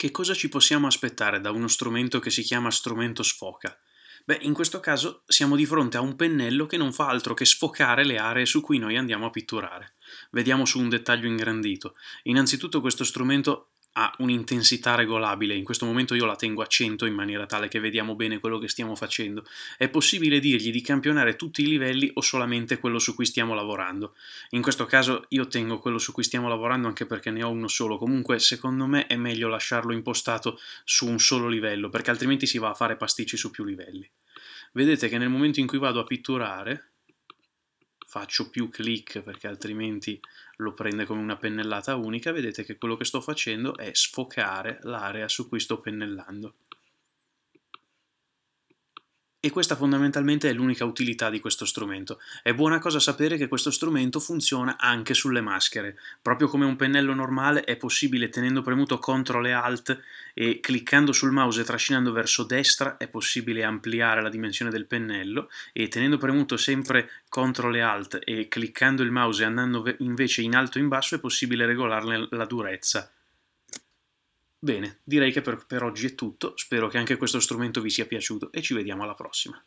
Che cosa ci possiamo aspettare da uno strumento che si chiama strumento sfoca? Beh, in questo caso siamo di fronte a un pennello che non fa altro che sfocare le aree su cui noi andiamo a pitturare. Vediamo su un dettaglio ingrandito. Innanzitutto questo strumento ha un'intensità regolabile, in questo momento io la tengo a 100 in maniera tale che vediamo bene quello che stiamo facendo, è possibile dirgli di campionare tutti i livelli o solamente quello su cui stiamo lavorando. In questo caso io tengo quello su cui stiamo lavorando anche perché ne ho uno solo, comunque secondo me è meglio lasciarlo impostato su un solo livello perché altrimenti si va a fare pasticci su più livelli. Vedete che nel momento in cui vado a pitturare faccio più click perché altrimenti lo prende come una pennellata unica, vedete che quello che sto facendo è sfocare l'area su cui sto pennellando. E questa fondamentalmente è l'unica utilità di questo strumento. È buona cosa sapere che questo strumento funziona anche sulle maschere. Proprio come un pennello normale è possibile tenendo premuto CTRL e ALT e cliccando sul mouse e trascinando verso destra è possibile ampliare la dimensione del pennello e tenendo premuto sempre CTRL e ALT e cliccando il mouse e andando invece in alto e in basso è possibile regolarne la durezza. Bene, direi che per, per oggi è tutto, spero che anche questo strumento vi sia piaciuto e ci vediamo alla prossima.